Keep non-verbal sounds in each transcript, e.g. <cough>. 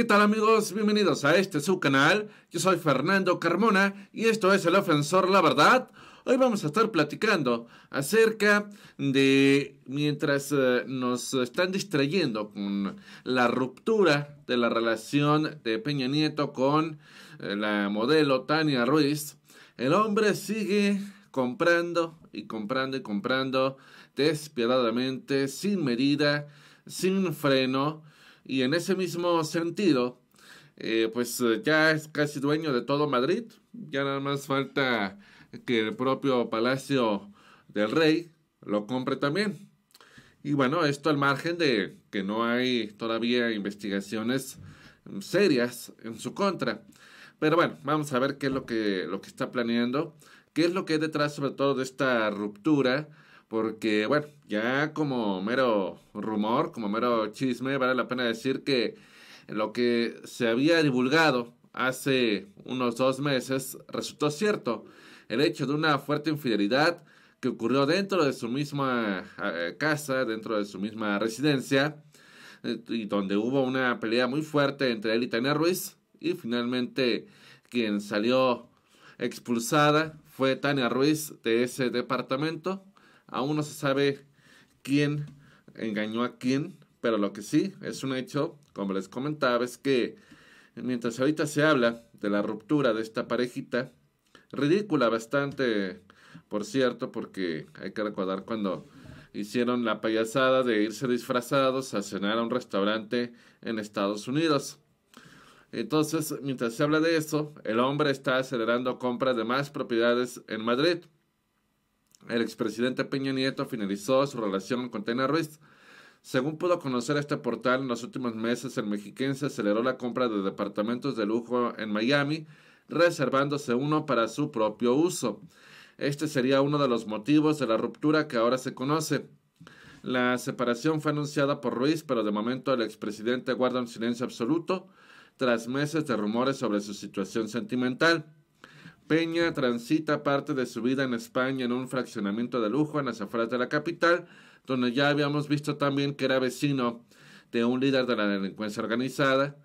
¿Qué tal amigos? Bienvenidos a este su canal. Yo soy Fernando Carmona y esto es El Ofensor La Verdad. Hoy vamos a estar platicando acerca de mientras eh, nos están distrayendo con la ruptura de la relación de Peña Nieto con eh, la modelo Tania Ruiz, el hombre sigue comprando y comprando y comprando despiadadamente, sin medida, sin freno y en ese mismo sentido, eh, pues eh, ya es casi dueño de todo Madrid. Ya nada más falta que el propio Palacio del Rey lo compre también. Y bueno, esto al margen de que no hay todavía investigaciones serias en su contra. Pero bueno, vamos a ver qué es lo que, lo que está planeando, qué es lo que hay detrás sobre todo de esta ruptura porque, bueno, ya como mero rumor, como mero chisme, vale la pena decir que lo que se había divulgado hace unos dos meses resultó cierto. El hecho de una fuerte infidelidad que ocurrió dentro de su misma eh, casa, dentro de su misma residencia, eh, y donde hubo una pelea muy fuerte entre él y Tania Ruiz, y finalmente quien salió expulsada fue Tania Ruiz de ese departamento Aún no se sabe quién engañó a quién, pero lo que sí es un hecho, como les comentaba, es que mientras ahorita se habla de la ruptura de esta parejita, ridícula bastante, por cierto, porque hay que recordar cuando hicieron la payasada de irse disfrazados a cenar a un restaurante en Estados Unidos. Entonces, mientras se habla de eso, el hombre está acelerando compras de más propiedades en Madrid el expresidente Peña Nieto finalizó su relación con Tena Ruiz. Según pudo conocer este portal, en los últimos meses el mexiquense aceleró la compra de departamentos de lujo en Miami, reservándose uno para su propio uso. Este sería uno de los motivos de la ruptura que ahora se conoce. La separación fue anunciada por Ruiz, pero de momento el expresidente guarda un silencio absoluto tras meses de rumores sobre su situación sentimental. Peña transita parte de su vida en España en un fraccionamiento de lujo en las afueras de la capital, donde ya habíamos visto también que era vecino de un líder de la delincuencia organizada,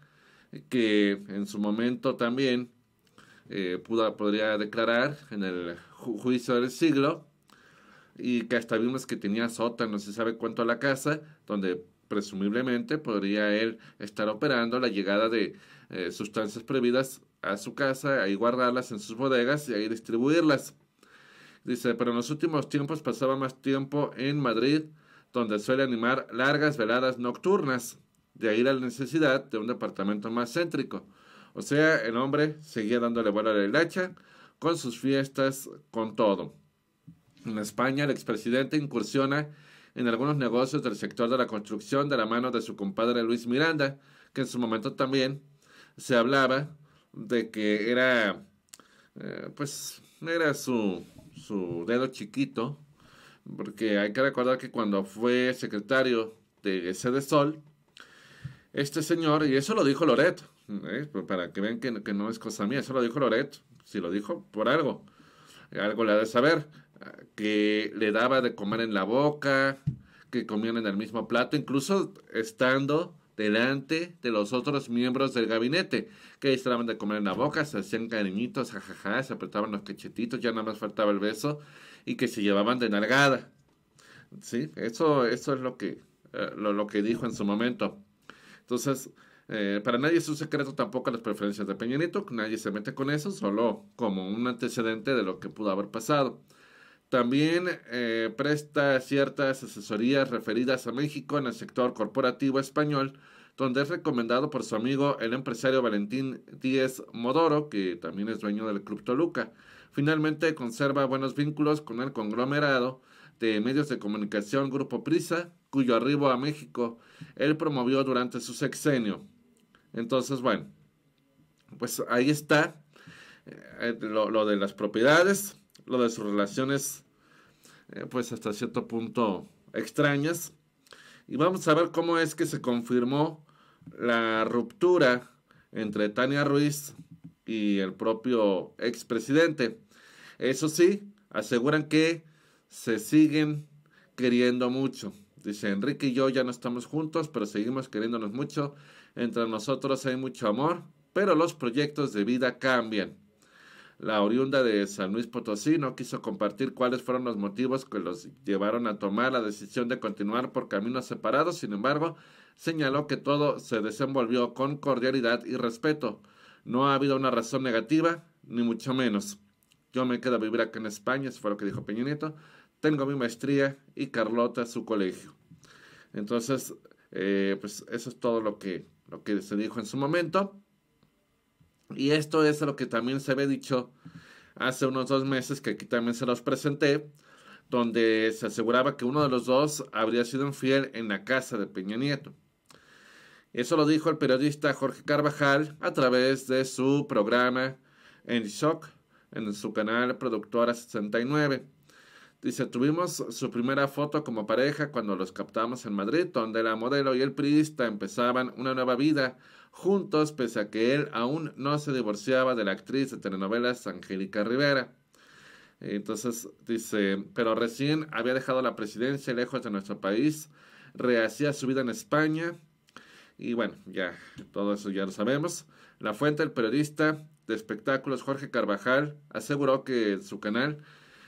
que en su momento también eh, podría declarar en el juicio del siglo, y que hasta vimos que tenía no se sabe cuánto a la casa, donde presumiblemente podría él estar operando la llegada de eh, sustancias prohibidas a su casa, ahí guardarlas en sus bodegas y ahí distribuirlas. Dice, pero en los últimos tiempos pasaba más tiempo en Madrid, donde suele animar largas veladas nocturnas, de ahí la necesidad de un departamento más céntrico. O sea, el hombre seguía dándole vuelo a la hacha, con sus fiestas, con todo. En España, el expresidente incursiona en algunos negocios del sector de la construcción de la mano de su compadre Luis Miranda, que en su momento también se hablaba de que era, eh, pues, era su, su dedo chiquito, porque hay que recordar que cuando fue secretario de Sede Sol, este señor, y eso lo dijo Loret, ¿eh? pues, para que vean que, que, no es cosa mía, eso lo dijo Loret, si lo dijo, por algo, algo le ha de saber, que le daba de comer en la boca, que comían en el mismo plato, incluso estando delante de los otros miembros del gabinete, que estaban de comer en la boca, se hacían cariñitos, jajaja, se apretaban los cachetitos, ya nada más faltaba el beso, y que se llevaban de nalgada. Sí, eso, eso es lo que, eh, lo, que dijo en su momento. Entonces, eh, para nadie es un secreto tampoco las preferencias de peñanito nadie se mete con eso, solo como un antecedente de lo que pudo haber pasado. También eh, presta ciertas asesorías referidas a México en el sector corporativo español, donde es recomendado por su amigo el empresario Valentín Díez Modoro, que también es dueño del Club Toluca. Finalmente conserva buenos vínculos con el conglomerado de medios de comunicación Grupo Prisa, cuyo arribo a México él promovió durante su sexenio. Entonces, bueno, pues ahí está eh, lo de las propiedades lo de sus relaciones, eh, pues hasta cierto punto extrañas. Y vamos a ver cómo es que se confirmó la ruptura entre Tania Ruiz y el propio expresidente. Eso sí, aseguran que se siguen queriendo mucho. Dice, Enrique y yo ya no estamos juntos, pero seguimos queriéndonos mucho. Entre nosotros hay mucho amor, pero los proyectos de vida cambian la oriunda de San Luis Potosí no quiso compartir cuáles fueron los motivos que los llevaron a tomar la decisión de continuar por caminos separados, sin embargo, señaló que todo se desenvolvió con cordialidad y respeto. No ha habido una razón negativa, ni mucho menos. Yo me quedo a vivir acá en España, eso fue lo que dijo Peña Nieto. Tengo mi maestría y Carlota su colegio. Entonces, eh, pues eso es todo lo que, lo que se dijo en su momento. Y esto es lo que también se había dicho hace unos dos meses, que aquí también se los presenté, donde se aseguraba que uno de los dos habría sido infiel en la casa de Peña Nieto. Eso lo dijo el periodista Jorge Carvajal a través de su programa En Shock en su canal Productora 69. Dice, tuvimos su primera foto como pareja cuando los captamos en Madrid, donde la modelo y el periodista empezaban una nueva vida juntos, pese a que él aún no se divorciaba de la actriz de telenovelas Angélica Rivera. Entonces dice, pero recién había dejado la presidencia lejos de nuestro país, rehacía su vida en España y bueno, ya todo eso ya lo sabemos. La fuente, del periodista de espectáculos Jorge Carvajal, aseguró que su canal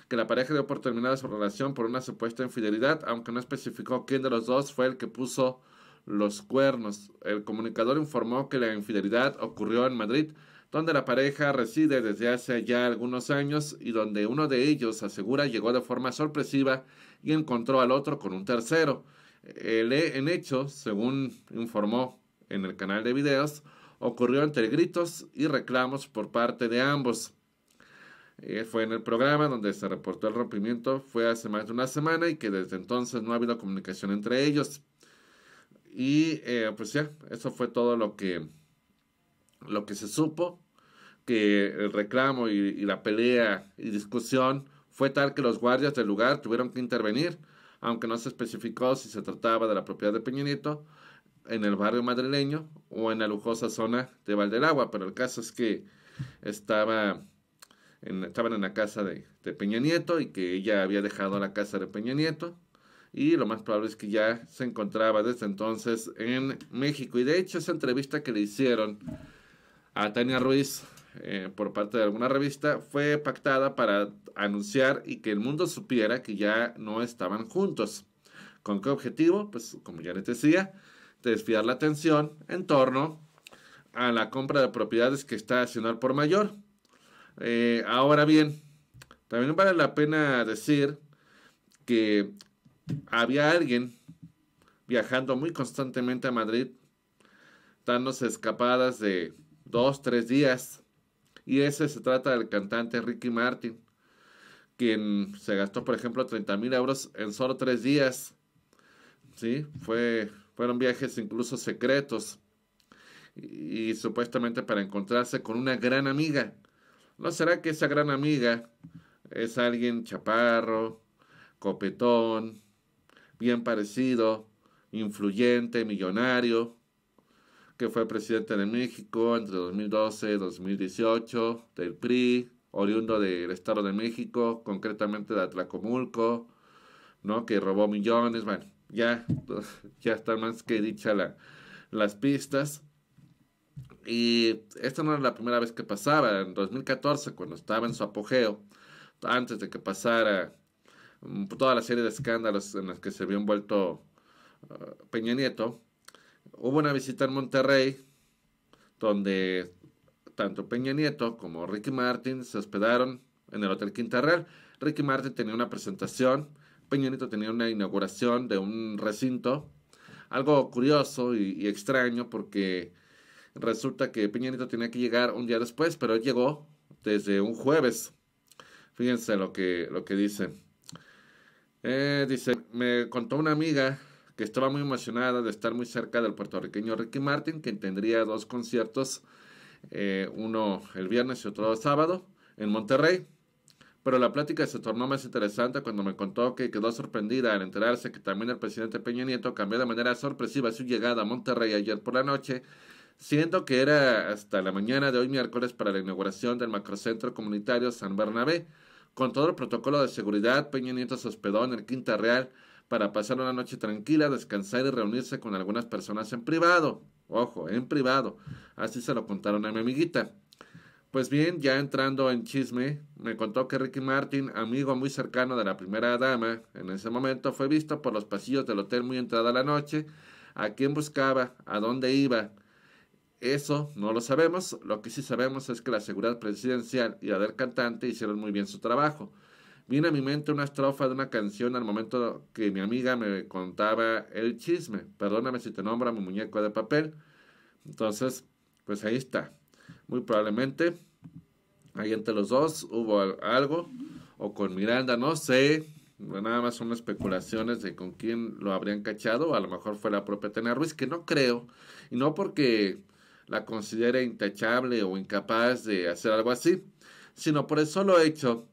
que la pareja dio por terminada su relación por una supuesta infidelidad, aunque no especificó quién de los dos fue el que puso los cuernos. El comunicador informó que la infidelidad ocurrió en Madrid, donde la pareja reside desde hace ya algunos años y donde uno de ellos asegura llegó de forma sorpresiva y encontró al otro con un tercero. El, en hecho, según informó en el canal de videos, ocurrió entre gritos y reclamos por parte de ambos. Eh, fue en el programa donde se reportó el rompimiento, fue hace más de una semana y que desde entonces no ha habido comunicación entre ellos. Y eh, pues ya, eso fue todo lo que, lo que se supo, que el reclamo y, la pelea y discusión fue tal que los guardias del lugar tuvieron que intervenir, aunque no se especificó si se trataba de la propiedad de Peñinito en el barrio madrileño o en la lujosa zona de Valdelagua pero el caso es que estaba estaban en la casa de, Peña Nieto y que ella había dejado la casa de Peña Nieto y lo más probable es que ya se encontraba desde entonces en México. Y de hecho esa entrevista que le hicieron a Tania Ruiz eh, por parte de alguna revista fue pactada para anunciar y que el mundo supiera que ya no estaban juntos. ¿Con qué objetivo? Pues como ya les decía, desviar la atención en torno a la compra de propiedades que está haciendo al por mayor eh, ahora bien, también vale la pena decir que había alguien viajando muy constantemente a Madrid, dándose escapadas de dos, tres días. Y ese se trata del cantante Ricky Martin, quien se gastó, por ejemplo, 30 mil euros en solo tres días. ¿Sí? Fue, fueron viajes incluso secretos. y supuestamente para encontrarse con una gran amiga ¿No será que esa gran amiga es alguien chaparro, copetón, bien parecido, influyente, millonario, que fue presidente de México entre 2012 y 2018, del PRI, oriundo del Estado de México, concretamente de Atlacomulco, ¿no? Que robó millones, bueno, ya, <laughs> ya está más que dichas las pistas. Y esta no era la primera vez que pasaba. En 2014, cuando estaba en su apogeo, antes de que pasara mm, toda la serie de escándalos en los que se vio envuelto ah, Peña Nieto, hubo una visita en Monterrey donde tanto Peña Nieto como Ricky Martin se hospedaron en el Hotel Quinta Real. Ricky Martin tenía una presentación, Peña Nieto tenía una inauguración de un recinto, algo curioso y extraño porque resulta que Peña Nieto tenía que llegar un día después, pero llegó desde un jueves. Fíjense lo que, lo que dice. Eh, dice, me contó una amiga que estaba muy emocionada de estar muy cerca del puertorriqueño Ricky Martin, que tendría dos conciertos, eh, uno el viernes y otro sábado, en Monterrey. Pero la plática se tornó más interesante cuando me contó que quedó sorprendida al enterarse que también el presidente Peña Nieto cambió de manera sorpresiva su llegada a Monterrey ayer por la noche siendo que era hasta la mañana de hoy miércoles para la inauguración del macrocentro comunitario San Bernabé. Con todo el protocolo de seguridad, Peña Nieto se hospedó en el Quinta Real para pasar una noche tranquila, descansar y reunirse con algunas personas en privado. Ojo, en privado. Así se lo contaron a mi amiguita. Pues bien, ya entrando en chisme, me contó que Ricky Martin, amigo muy cercano de la primera dama, en ese momento fue visto por los pasillos del hotel muy entrada la noche, a quién buscaba, a dónde iba, eso no lo sabemos. Lo que sí sabemos es que la seguridad presidencial y la del cantante hicieron muy bien su trabajo. Vino a mi mente una estrofa de una canción al momento que mi amiga me contaba el chisme. Perdóname si te nombra mi muñeco de papel. Entonces, pues ahí está. Muy probablemente ahí entre los dos hubo algo. O con Miranda, no sé. Nada más son especulaciones de con quién lo habrían cachado. a lo mejor fue la propia Tania Ruiz, que no creo. Y no porque la considere intachable o incapaz de hacer algo así, sino por el solo hecho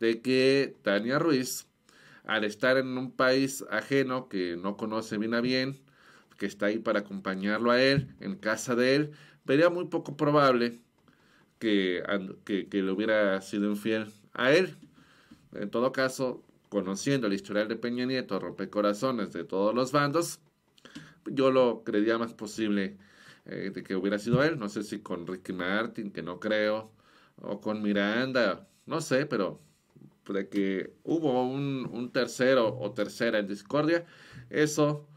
de que Tania Ruiz, al estar en un país ajeno que no conoce bien a bien, que está ahí para acompañarlo a él, en casa de él, vería muy poco probable que, que, le hubiera sido infiel a él. En todo caso, conociendo el historial de Peña Nieto, rompecorazones de todos los bandos, yo lo creía más posible eh, de que hubiera sido él. No sé si con Ricky Martin, que no creo, o con Miranda, no sé, pero de que hubo un, tercero o tercera en discordia, eso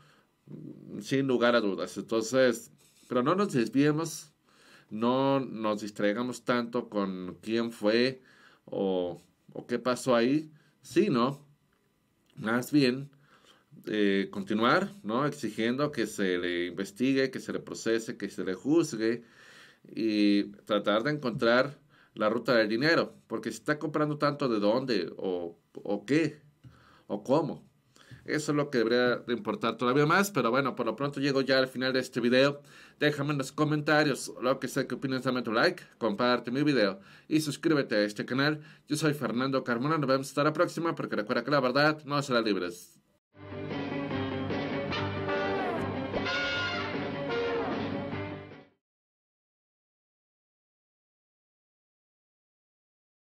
mm, sin lugar a dudas. Entonces, pero no nos desviemos, no nos distraigamos tanto con quién fue o, o qué pasó ahí, sino más bien eh, continuar, ¿no? Exigiendo que se le investigue, que se le procese, que se le juzgue y tratar de encontrar la ruta del dinero, porque se está comprando tanto de dónde o, qué o cómo. Eso es lo que debería de importar todavía más, pero bueno, por lo pronto llego ya al final de este video. Déjame en los comentarios lo que sea que opinas, dame tu like, comparte mi video y suscríbete a este canal. Yo soy Fernando Carmona, nos vemos hasta la próxima, porque recuerda que la verdad no será libre.